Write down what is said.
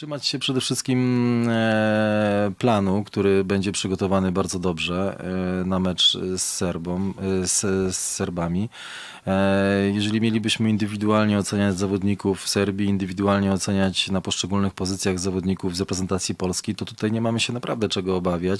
Trzymać się przede wszystkim e, planu, który będzie przygotowany bardzo dobrze e, na mecz z, Serbą, e, z, z Serbami. Jeżeli mielibyśmy indywidualnie oceniać zawodników Serbii, indywidualnie oceniać na poszczególnych pozycjach zawodników z reprezentacji Polski, to tutaj nie mamy się naprawdę czego obawiać.